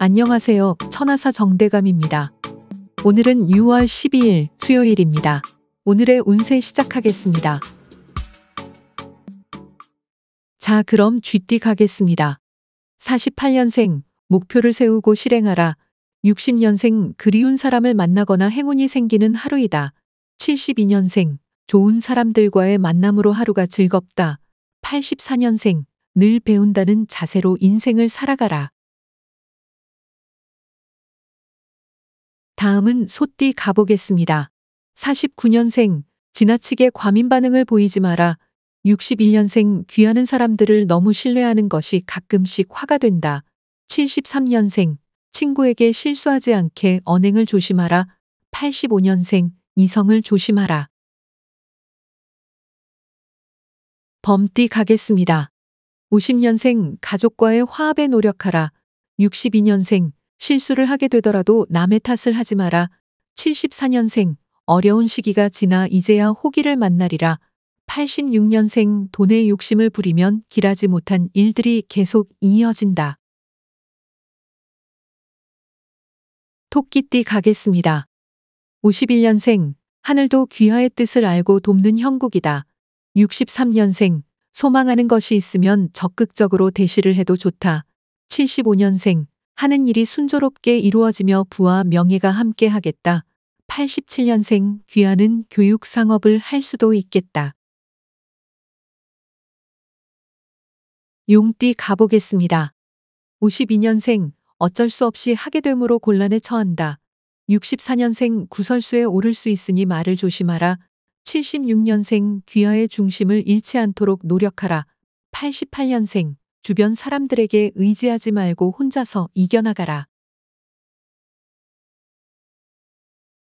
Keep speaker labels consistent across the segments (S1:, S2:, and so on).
S1: 안녕하세요. 천하사 정대감입니다. 오늘은 6월 12일 수요일입니다. 오늘의 운세 시작하겠습니다. 자, 그럼 쥐띠 가겠습니다. 48년생, 목표를 세우고 실행하라. 60년생, 그리운 사람을 만나거나 행운이 생기는 하루이다. 72년생, 좋은 사람들과의 만남으로 하루가
S2: 즐겁다. 84년생, 늘 배운다는 자세로 인생을 살아가라. 다음은 소띠 가보겠습니다. 49년생, 지나치게 과민 반응을 보이지 마라.
S1: 61년생, 귀하는 사람들을 너무 신뢰하는 것이 가끔씩 화가 된다.
S2: 73년생, 친구에게 실수하지 않게 언행을 조심하라. 85년생, 이성을 조심하라. 범띠 가겠습니다. 50년생, 가족과의 화합에 노력하라.
S1: 62년생, 실수를 하게 되더라도 남의 탓을 하지 마라. 74년생 어려운 시기가 지나 이제야 호기를 만나리라. 86년생
S2: 돈의 욕심을 부리면 길하지 못한 일들이 계속 이어진다. 토끼띠 가겠습니다. 51년생 하늘도 귀하의 뜻을 알고 돕는 형국이다. 63년생
S1: 소망하는 것이 있으면 적극적으로 대시를 해도 좋다. 75년생 하는 일이 순조롭게 이루어지며 부와 명예가 함께하겠다.
S2: 87년생 귀하는 교육 상업을 할 수도 있겠다. 용띠 가보겠습니다. 52년생 어쩔 수 없이 하게 되므로 곤란에 처한다. 64년생
S1: 구설수에 오를 수 있으니 말을 조심하라. 76년생 귀하의 중심을 잃지
S2: 않도록 노력하라. 88년생 주변 사람들에게 의지하지 말고 혼자서 이겨나가라.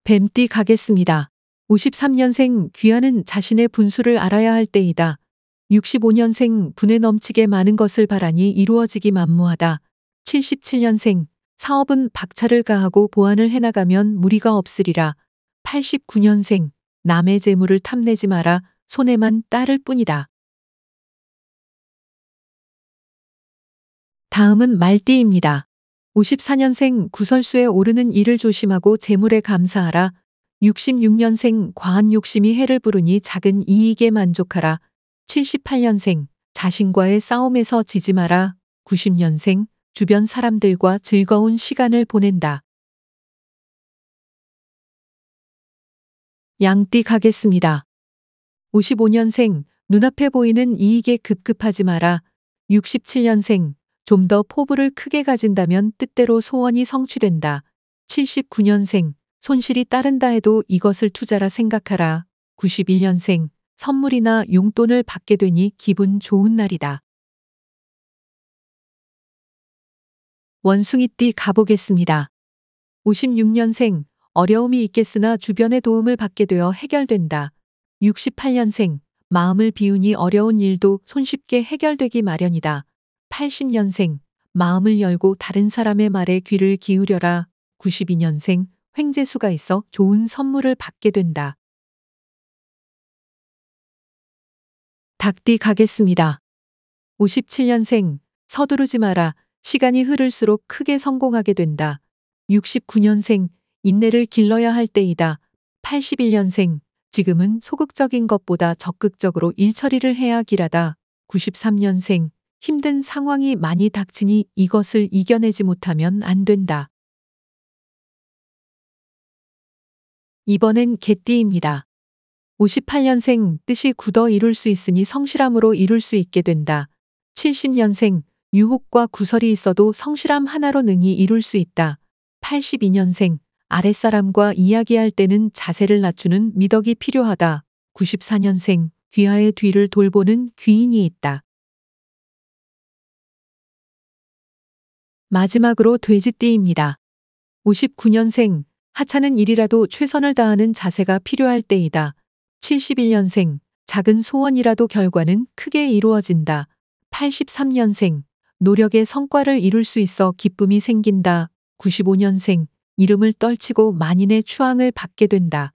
S2: 뱀띠 가겠습니다. 53년생 귀하는 자신의 분수를 알아야 할 때이다.
S1: 65년생 분에 넘치게 많은 것을 바라니 이루어지기 만무하다. 77년생 사업은 박차를 가하고 보완을 해나가면 무리가 없으리라.
S2: 89년생 남의 재물을 탐내지 마라. 손에만 따를 뿐이다. 다음은 말띠입니다. 54년생 구설수에 오르는 일을 조심하고 재물에 감사하라.
S1: 66년생 과한 욕심이 해를 부르니 작은 이익에 만족하라.
S2: 78년생 자신과의 싸움에서 지지 마라. 90년생 주변 사람들과 즐거운 시간을 보낸다. 양띠 가겠습니다. 55년생 눈앞에
S1: 보이는 이익에 급급하지 마라. 67년생 좀더 포부를 크게 가진다면 뜻대로 소원이 성취된다. 79년생, 손실이 따른다
S2: 해도 이것을 투자라 생각하라. 91년생, 선물이나 용돈을 받게 되니 기분 좋은 날이다. 원숭이띠 가보겠습니다. 56년생, 어려움이 있겠으나
S1: 주변의 도움을 받게 되어 해결된다. 68년생, 마음을 비우니 어려운 일도 손쉽게 해결되기 마련이다. 80년생 마음을 열고
S2: 다른 사람의 말에 귀를 기울여라. 92년생 횡재수가 있어 좋은 선물을 받게 된다. 닭띠 가겠습니다. 57년생 서두르지 마라. 시간이
S1: 흐를수록 크게 성공하게 된다. 69년생 인내를 길러야 할 때이다. 81년생 지금은 소극적인 것보다 적극적으로 일처리를 해야
S2: 길하다. 93년생 힘든 상황이 많이 닥치니 이것을 이겨내지 못하면 안 된다. 이번엔 개띠입니다. 58년생 뜻이 굳어 이룰 수 있으니
S1: 성실함으로 이룰 수 있게 된다. 70년생 유혹과 구설이 있어도 성실함 하나로 능히 이룰 수 있다. 82년생 아랫사람과 이야기할 때는
S2: 자세를 낮추는 미덕이 필요하다. 94년생 귀하의 뒤를 돌보는 귀인이 있다. 마지막으로 돼지띠입니다. 59년생, 하찮은 일이라도 최선을
S1: 다하는 자세가 필요할 때이다. 71년생, 작은 소원이라도 결과는 크게 이루어진다. 83년생, 노력의 성과를 이룰 수 있어
S2: 기쁨이 생긴다. 95년생, 이름을 떨치고 만인의 추앙을 받게 된다.